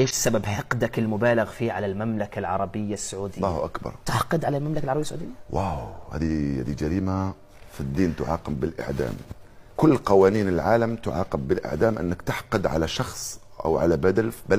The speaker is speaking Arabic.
ايش سبب حقدك المبالغ فيه على المملكه العربيه السعوديه؟ الله اكبر تحقد على المملكه العربيه السعوديه؟ واو هذه هذه جريمه في الدين تعاقب بالاعدام كل قوانين العالم تعاقب بالاعدام انك تحقد على شخص او على بدل بلد